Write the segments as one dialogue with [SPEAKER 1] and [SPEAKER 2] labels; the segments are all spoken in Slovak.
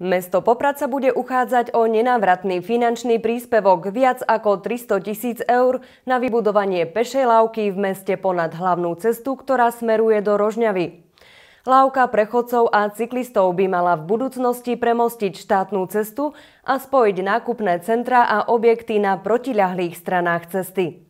[SPEAKER 1] Mesto Poprad sa bude uchádzať o nenávratný finančný príspevok viac ako 300 tisíc eur na vybudovanie pešej lávky v meste ponad hlavnú cestu, ktorá smeruje do Rožňavy. Lávka prechodcov a cyklistov by mala v budúcnosti premostiť štátnu cestu a spojiť nákupné centra a objekty na protiľahlých stranách cesty.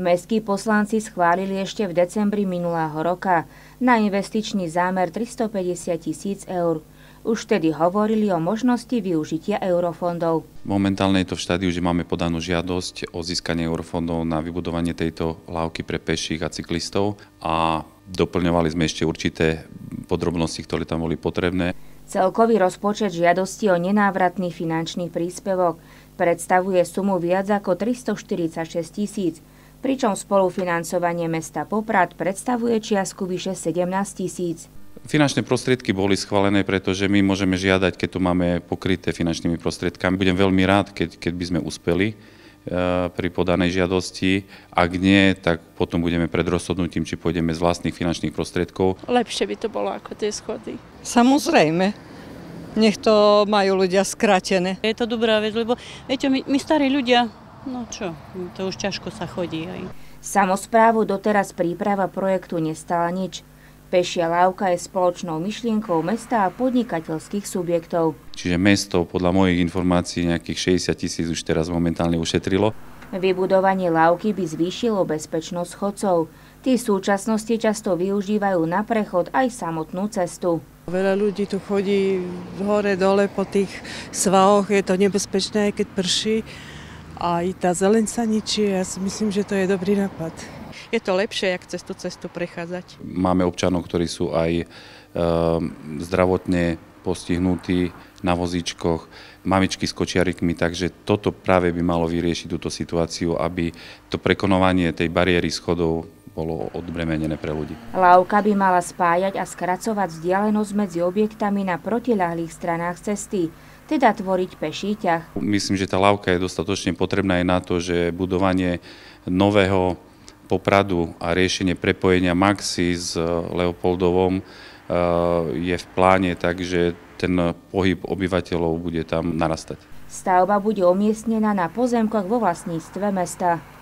[SPEAKER 1] Mestskí poslanci schválili ešte v decembri minulého roka na investičný zámer 350 tisíc eur – už vtedy hovorili o možnosti využitia eurofondov.
[SPEAKER 2] Momentálne je to v štádiu, že máme podanú žiadosť o získanie eurofondov na vybudovanie tejto lávky pre peších a cyklistov a doplňovali sme ešte určité podrobnosti, ktoré tam boli potrebné.
[SPEAKER 1] Celkový rozpočet žiadosti o nenávratný finančný príspevok predstavuje sumu viac ako 346 tisíc, pričom spolufinancovanie mesta Poprad predstavuje čiasku vyše 17 tisíc.
[SPEAKER 2] Finančné prostriedky boli schválené, pretože my môžeme žiadať, keď to máme pokryté finančnými prostriedkami. Budem veľmi rád, keď, keď by sme uspeli e, pri podanej žiadosti. Ak nie, tak potom budeme pred rozhodnutím, či pôjdeme z vlastných finančných prostriedkov.
[SPEAKER 1] Lepšie by to bolo ako tie schody. Samozrejme.
[SPEAKER 2] Nech to majú ľudia skrátené. Je to dobrá vec, lebo viete, my, my starí ľudia, no čo, to už ťažko sa chodí aj.
[SPEAKER 1] Samozprávu doteraz príprava projektu nestala nič. Pešia lávka je spoločnou myšlienkou mesta a podnikateľských subjektov.
[SPEAKER 2] Čiže mesto podľa mojich informácií nejakých 60 tisíc už teraz momentálne ušetrilo.
[SPEAKER 1] Vybudovanie lávky by zvýšilo bezpečnosť chodcov. Tí súčasnosti často využívajú na prechod aj samotnú cestu. Veľa ľudí tu chodí
[SPEAKER 2] hore-dole po tých svahoch, je to nebezpečné, aj keď prší a i tá zeleň sa ničí. Ja si myslím, že to je dobrý nápad. Je to lepšie, jak cez tú cestu prechádzať. Máme občanov, ktorí sú aj e, zdravotne postihnutí na vozíčkoch, mamičky s kočiarikmi, takže toto práve by malo vyriešiť túto situáciu, aby to prekonovanie tej bariéry schodov bolo odbremenené pre ľudí.
[SPEAKER 1] Lávka by mala spájať a skracovať vzdialenosť medzi objektami na protiľahlých stranách cesty teda tvoriť peší ťah.
[SPEAKER 2] Myslím, že tá lávka je dostatočne potrebná aj na to, že budovanie nového Popradu a riešenie prepojenia Maxi s e, Leopoldovom e, je v pláne, takže ten pohyb obyvateľov bude tam narastať.
[SPEAKER 1] Stavba bude umiestnená na pozemkoch vo vlastníctve mesta.